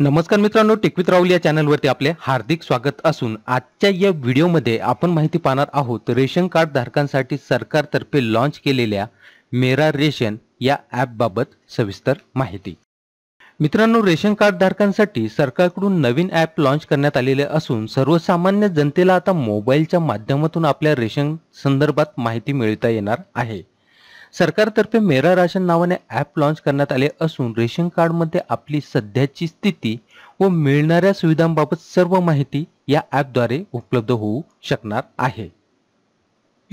नमस्कार मित्रांनो टिकवित राहुल या चॅनलवरती आपले हार्दिक स्वागत असून आजच्या या व्हिडिओमध्ये आपण माहिती पाहणार आहोत रेशन कार्ड धारकांसाठी सरकारतर्फे लॉन्च केलेल्या मेरा रेशन या ॲपबाबत सविस्तर माहिती मित्रांनो रेशन कार्ड धारकांसाठी सरकारकडून नवीन ॲप लॉन्च करण्यात आलेले असून सर्वसामान्य जनतेला आता मोबाईलच्या माध्यमातून आपल्या रेशन संदर्भात माहिती मिळवता येणार आहे सरकारतर्फे मेरा राशन नावाने ॲप लॉन्च करण्यात आले असून रेशन कार्डमध्ये आपली सध्याची स्थिती व मिळणाऱ्या सुविधांबाबत सर्व माहिती या ॲपद्वारे उपलब्ध होऊ शकणार आहे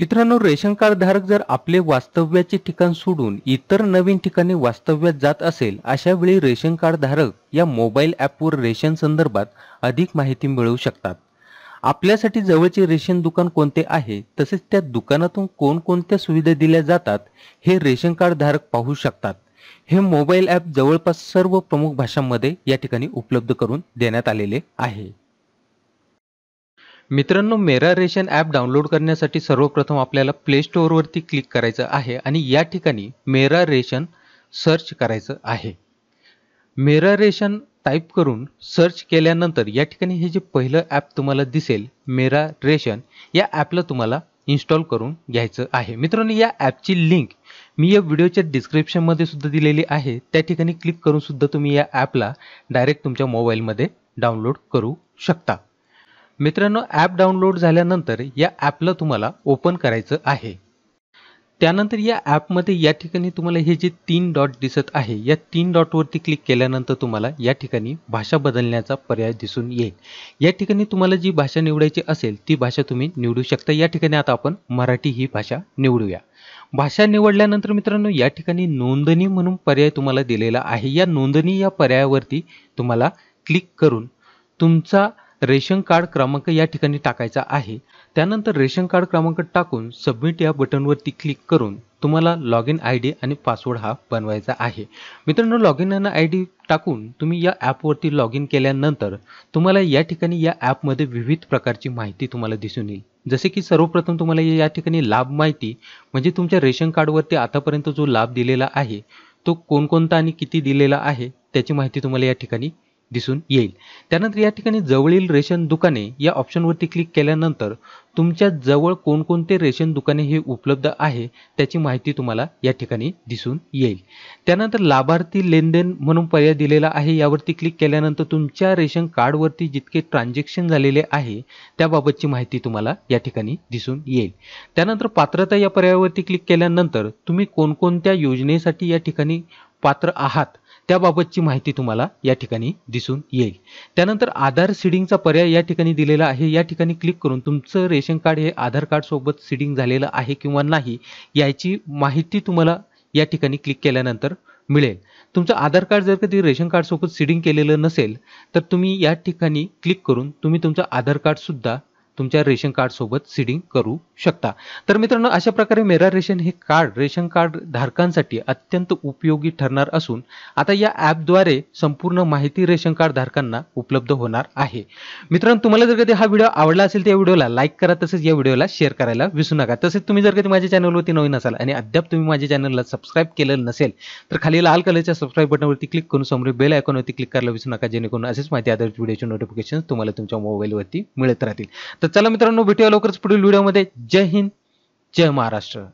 मित्रांनो रेशन कार्ड धारक जर आपले वास्तव्याचे ठिकाण सोडून इतर नवीन ठिकाणी वास्तव्यात जात असेल अशा वेळी रेशन कार्ड धारक या मोबाईल ॲपवर रेशन संदर्भात अधिक माहिती मिळवू शकतात आपल्यासाठी जवळचे रेशन दुकान कोणते आहे तसेच त्या दुकानातून कोणकोणत्या सुविधा दिल्या जातात हे रेशन कार्ड धारक पाहू शकतात हे मोबाईल ॲप जवळपास सर्व प्रमुख भाषांमध्ये या ठिकाणी उपलब्ध करून देण्यात आलेले आहे मित्रांनो मेरा रेशन ॲप डाउनलोड करण्यासाठी सर्वप्रथम आपल्याला प्ले स्टोअरवरती क्लिक करायचं आहे आणि या ठिकाणी मेरा रेशन सर्च करायचं आहे मेरा रेशन टाइप करून सर्च केल्यानंतर या ठिकाणी हे जे पहिलं ॲप तुम्हाला दिसेल मेरा रेशन या ॲपला तुम्हाला इन्स्टॉल करून घ्यायचं आहे मित्रांनो या ॲपची लिंक मी या व्हिडिओच्या डिस्क्रिप्शनमध्ये सुद्धा दिलेली आहे त्या ठिकाणी क्लिक करून सुद्धा तुम्ही या ॲपला डायरेक्ट तुमच्या मोबाईलमध्ये डाउनलोड करू शकता मित्रांनो ॲप डाउनलोड झाल्यानंतर या ॲपला तुम्हाला ओपन करायचं आहे त्यानंतर या ॲपमध्ये या ठिकाणी तुम्हाला जे तीन डॉट दिसत आहे या तीन डॉटवरती क्लिक के तुम्हाला या ठिकाणी भाषा बदलण्याचा पर्याय दिसून यठिका तुम्हारा जी भाषा निवडायची असेल ती भाषा तुम्हें निवडू शकता या आता अपन मराठी ही भाषा निवडूया भाषा निवडल्यानंतर मित्रांनो या ठिकाणी नोंदणी तुम्हारा दिल्ला है दिलेला आहे या नोंदणी या पर्यायावरती तुम्हाला क्लिक करून तुमचा रेशन कार्ड क्रमांक या ठिकाणी टाकायचा आहे त्यानंतर रेशन कार्ड क्रमांक टाकून सबमिट या बटनवरती क्लिक करून तुम्हाला लॉग इन आय डी आणि पासवर्ड हा बनवायचा आहे मित्रांनो लॉग इन आणि आय डी टाकून तुम्ही या ॲपवरती लॉग इन केल्यानंतर तुम्हाला या ठिकाणी या ॲपमध्ये विविध प्रकारची माहिती तुम्हाला दिसून येईल जसे की सर्वप्रथम तुम्हाला या ठिकाणी लाभ माहिती म्हणजे तुमच्या रेशन कार्डवरती आतापर्यंत जो लाभ दिलेला आहे तो कोणकोणता आणि किती दिलेला आहे त्याची माहिती तुम्हाला या ठिकाणी दिसून येईल त्यानंतर या ठिकाणी जवळील रेशन दुकाने या ऑप्शनवरती क्लिक केल्यानंतर तुमच्या जवळ कोणकोणते रेशन दुकाने हे उपलब्ध आहे त्याची माहिती तुम्हाला या ठिकाणी दिसून येईल त्यानंतर लाभार्थी लेनदेन म्हणून पर्याय दिलेला आहे यावरती क्लिक केल्यानंतर तुमच्या रेशन कार्डवरती जितके ट्रान्झॅक्शन झालेले आहे त्याबाबतची माहिती तुम्हाला या ठिकाणी दिसून येईल त्यानंतर पात्रता या पर्यायावरती क्लिक केल्यानंतर तुम्ही कोणकोणत्या योजनेसाठी या ठिकाणी पात्र आहात त्याबाबतची माहिती तुम्हाला या ठिकाणी दिसून येईल त्यानंतर आधार सिडिंगचा पर्याय या ठिकाणी दिलेला आहे या ठिकाणी क्लिक करून तुमचं रेशन कार्ड हे आधार कार्डसोबत सीडिंग झालेलं आहे किंवा नाही याची माहिती तुम्हाला या ठिकाणी क्लिक केल्यानंतर मिळेल तुमचं आधार कार्ड जर कधी रेशन कार्डसोबत सीडिंग केलेलं नसेल तर तुम्ही या ठिकाणी क्लिक करून तुम्ही तुमचं आधार कार्डसुद्धा तुमच्या रेशन कार्ड सोबत सीडिंग करू शकता तर मित्रांनो अशा प्रकारे मेरा रेशन हे कार्ड रेशन कार्ड धारकांसाठी अत्यंत उपयोगी ठरणार असून आता या ऍपद्वारे संपूर्ण माहिती रेशन कार्ड धारकांना उपलब्ध होणार आहे मित्रांनो तुम्हाला जर कधी हा व्हिडिओ आवडला असेल तर या व्हिडिओला लाईक करा तसेच या व्हिडिओला शेअर करायला विसरू नका तसेच तुम्ही जर कधी माझ्या चॅनलवरती नवीन असाल आणि अद्याप तुम्ही माझ्या चॅनलला सबस्क्राईब केलेलं नसेल तर खाली लाल कलरच्या सबस्क्राईब बटनवरती क्लिक करून समोर बेल आयकॉनवरती क्लिक करायला विसरू नका जेणेकरून असेच माहिती आधारित व्हिडिओचे नोटिफिकेशन तुम्हाला तुमच्या मोबाईलवरती मिळत राहतील तर चला मित्रांनो भेटूया लवकरच पुढील व्हिडिओमध्ये जय हिंद जय महाराष्ट्र